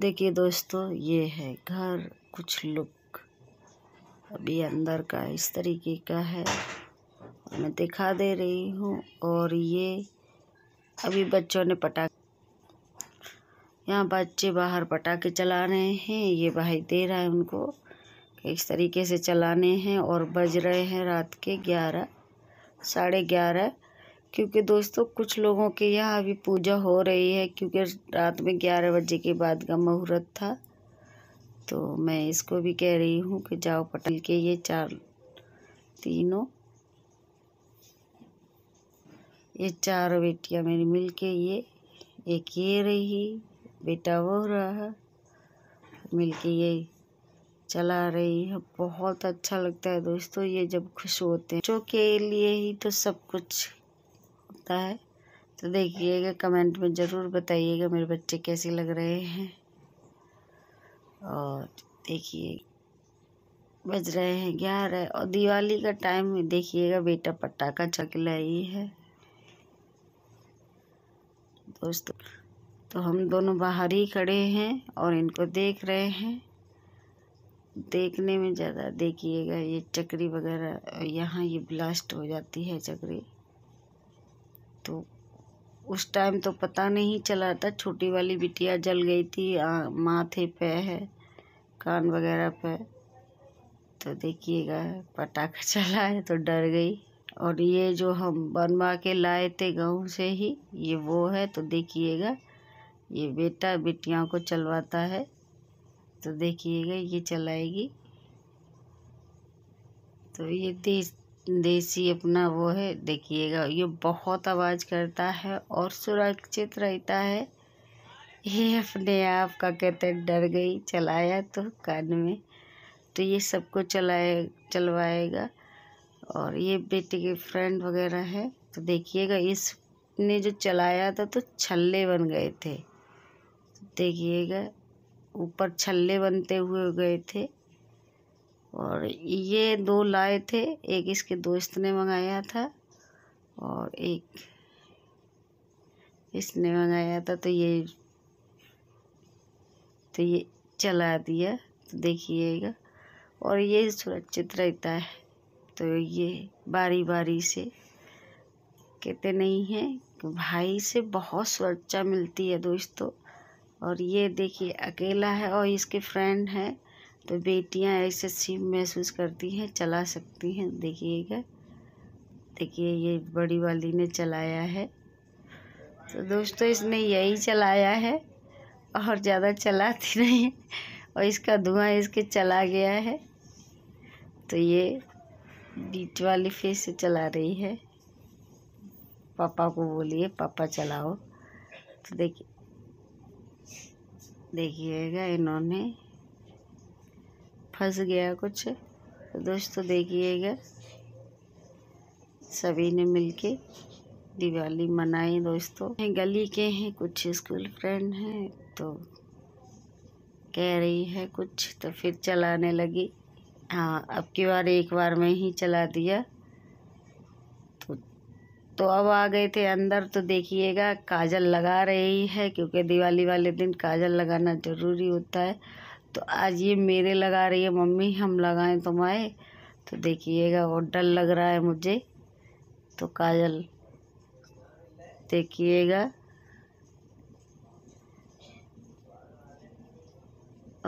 देखिए दोस्तों ये है घर कुछ लुक अभी अंदर का इस तरीके का है मैं दिखा दे रही हूँ और ये अभी बच्चों ने पटा यहाँ बच्चे बाहर पटाखे चला रहे हैं ये भाई दे रहा है उनको इस तरीके से चलाने हैं और बज रहे हैं रात के ग्यारह साढ़े ग्यारह क्योंकि दोस्तों कुछ लोगों के यहाँ अभी पूजा हो रही है क्योंकि रात में ग्यारह बजे के बाद का मुहूर्त था तो मैं इसको भी कह रही हूँ कि जाओ पटल के ये चार तीनों ये चार बेटियाँ मेरी मिल के ये एक ये रही बेटा वो रहा मिल के ये चला रही है बहुत अच्छा लगता है दोस्तों ये जब खुश होते हैं बच्चों के लिए ही तो सब कुछ लगता है तो देखिएगा कमेंट में ज़रूर बताइएगा मेरे बच्चे कैसे लग रहे हैं और देखिए बज रहे हैं ग्यारह और दिवाली का टाइम देखिएगा बेटा पटाखा चक लाई है दोस्तों तो हम दोनों बाहर ही खड़े हैं और इनको देख रहे हैं देखने में ज़्यादा देखिएगा ये चक्री वगैरह यहाँ ये ब्लास्ट हो जाती है चक्री तो उस टाइम तो पता नहीं चला था छोटी वाली बिटिया जल गई थी माथे पे है कान वगैरह पे तो देखिएगा पटाखा चला है तो डर गई और ये जो हम बनवा के लाए थे गाँव से ही ये वो है तो देखिएगा ये बेटा बेटियों को चलवाता है तो देखिएगा ये चलाएगी तो ये देश देसी अपना वो है देखिएगा ये बहुत आवाज़ करता है और सुरक्षित रहता है ये अपने आप का कहते डर गई चलाया तो कान में तो ये सबको चलाए चलवाएगा और ये बेटे के फ्रेंड वगैरह है तो देखिएगा इसने जो चलाया था तो छल्ले बन गए थे देखिएगा ऊपर छल्ले बनते हुए गए थे और ये दो लाए थे एक इसके दोस्त ने मंगाया था और एक इसने मंगाया था तो ये तो ये चला दिया तो देखिएगा और ये सुरक्षित रहता है तो ये बारी बारी से कहते नहीं हैं कि भाई से बहुत सुरक्षा मिलती है दोस्तों और ये देखिए अकेला है और इसके फ्रेंड हैं तो बेटियां ऐसे सीम महसूस करती हैं चला सकती हैं देखिएगा देखिए ये बड़ी वाली ने चलाया है तो दोस्तों इसने यही चलाया है और ज़्यादा चलाती नहीं और इसका धुआं इसके चला गया है तो ये बीच वाली फिर से चला रही है पापा को बोलिए पापा चलाओ तो देखिए देखिएगा इन्होंने फंस गया कुछ तो दोस्तों देखिएगा सभी ने मिलके दिवाली मनाई दोस्तों गली के हैं कुछ स्कूल फ्रेंड हैं तो कह रही है कुछ तो फिर चलाने लगी हाँ अब की बार एक बार में ही चला दिया तो तो अब आ गए थे अंदर तो देखिएगा काजल लगा रही है क्योंकि दिवाली वाले दिन काजल लगाना ज़रूरी होता है तो आज ये मेरे लगा रही है मम्मी हम लगाएं तुम्हारे तो देखिएगा वो डर लग रहा है मुझे तो काजल देखिएगा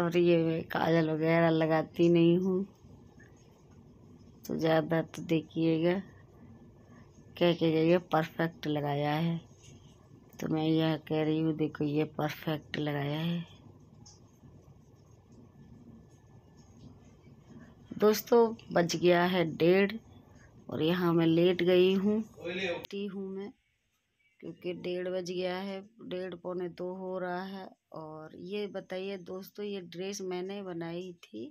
और ये मैं काजल वगैरह लगाती नहीं हूँ तो ज़्यादा तो देखिएगा कह के जाइए परफेक्ट लगाया है तो मैं यह कह रही हूँ देखो ये परफेक्ट लगाया है दोस्तों बज गया है डेढ़ और यहाँ मैं लेट गई हूँ लेटी हूँ मैं क्योंकि डेढ़ बज गया है डेढ़ पौने दो हो रहा है और ये बताइए दोस्तों ये ड्रेस मैंने बनाई थी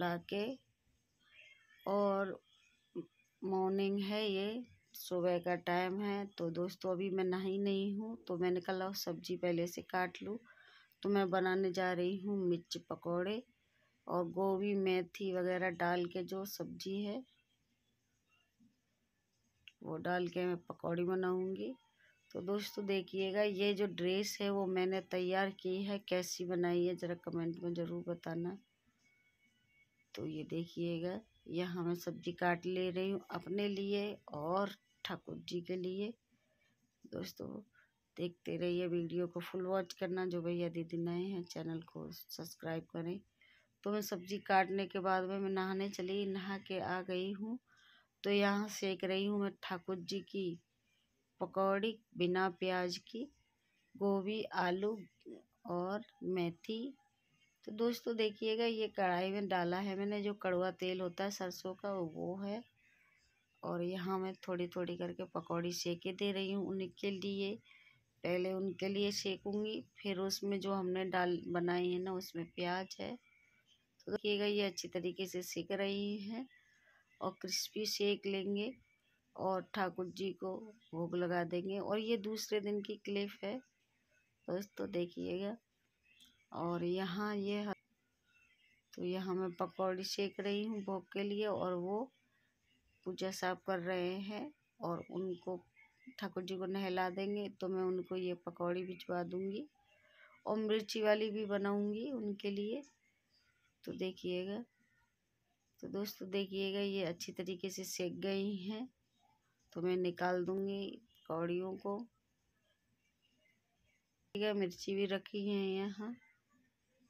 लाके और मॉर्निंग है ये सुबह का टाइम है तो दोस्तों अभी मैं नहाई नहीं हूँ तो मैंने कहा सब्जी पहले से काट लूँ तो मैं बनाने जा रही हूँ मिर्च पकौड़े और गोभी मेथी वगैरह डाल के जो सब्जी है वो डाल के मैं पकौड़ी बनाऊंगी तो दोस्तों देखिएगा ये जो ड्रेस है वो मैंने तैयार की है कैसी बनाई है ज़रा कमेंट में ज़रूर बताना तो ये देखिएगा यहाँ मैं सब्जी काट ले रही हूँ अपने लिए और ठाकुर जी के लिए दोस्तों देखते रहिए वीडियो को फुल वॉच करना जो भैया दीदी नए हैं चैनल को सब्सक्राइब करें तो मैं सब्ज़ी काटने के बाद में मैं नहाने चली नहा के आ गई हूँ तो यहाँ सेक रही हूँ मैं ठाकुर जी की पकौड़ी बिना प्याज की गोभी आलू और मेथी तो दोस्तों देखिएगा ये कढ़ाई में डाला है मैंने जो कड़वा तेल होता है सरसों का वो है और यहाँ मैं थोड़ी थोड़ी करके पकौड़ी सेके दे रही हूँ उनके लिए पहले उनके लिए सेकूँगी फिर उसमें जो हमने डाल बनाई है ना उसमें प्याज है तो देखिएगा ये अच्छी तरीके से सेक रही है और क्रिस्पी सेक लेंगे और ठाकुर जी को भोग लगा देंगे और ये दूसरे दिन की क्लिप है दोस्तों देखिएगा और यहाँ ये तो यहाँ मैं पकौड़ी सेक रही हूँ भोग के लिए और वो पूजा साफ कर रहे हैं और उनको ठाकुर जी को नहला देंगे तो मैं उनको ये पकौड़ी भिजवा दूँगी और मिर्ची वाली भी बनाऊँगी उनके लिए तो देखिएगा तो दोस्तों देखिएगा ये अच्छी तरीके से सेक गई हैं तो मैं निकाल दूँगी कौड़ियों को मिर्ची भी रखी है यहाँ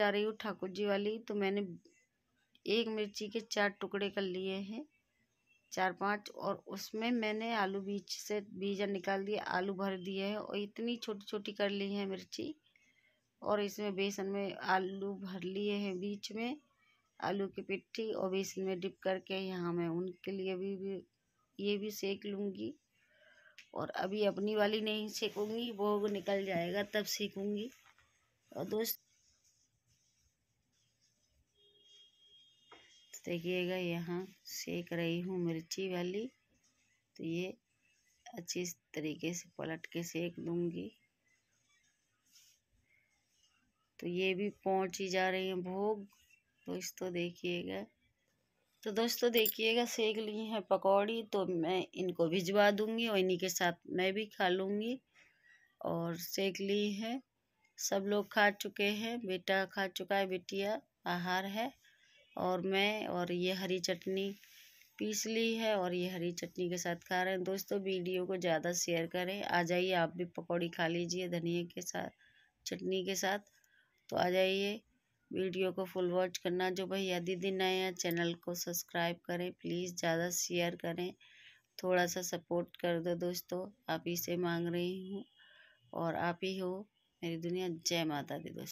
जा रही हूँ ठाकुर जी वाली तो मैंने एक मिर्ची के चार टुकड़े कर लिए हैं चार पांच और उसमें मैंने आलू बीज से बीजा निकाल दिया आलू भर दिए हैं और इतनी छोटी छोटी कर ली है मिर्ची और इसमें बेसन में आलू भर लिए हैं बीच में आलू की पिट्ठी और बेसन में डिप करके यहाँ मैं उनके लिए भी, भी ये भी सेक लूँगी और अभी अपनी वाली नहीं सेकूँगी वो निकल जाएगा तब सेकूँगी और दोस्त तो देखिएगा यहाँ सेक रही हूँ मिर्ची वाली तो ये अच्छी तरीके से पलट के सेक दूँगी तो ये भी ही जा रही है भोग दोस्तों देखिएगा तो दोस्तों देखिएगा सेक ली हैं पकौड़ी तो मैं इनको भिजवा दूंगी और इन्हीं के साथ मैं भी खा लूँगी और सेक ली है सब लोग खा चुके हैं बेटा खा चुका है बेटिया आहार है और मैं और ये हरी चटनी पीस ली है और ये हरी चटनी के साथ खा रहे हैं दोस्तों वीडियो को ज़्यादा शेयर करें आ जाइए आप भी पकौड़ी खा लीजिए धनिया के साथ चटनी के साथ तो आ जाइए वीडियो को फुल वॉच करना जो भैया दीदी नए हैं चैनल को सब्सक्राइब करें प्लीज़ ज़्यादा शेयर करें थोड़ा सा सपोर्ट कर दो दोस्तों आप ही से मांग रही हूँ और आप ही हो मेरी दुनिया जय माता दी दोस्तों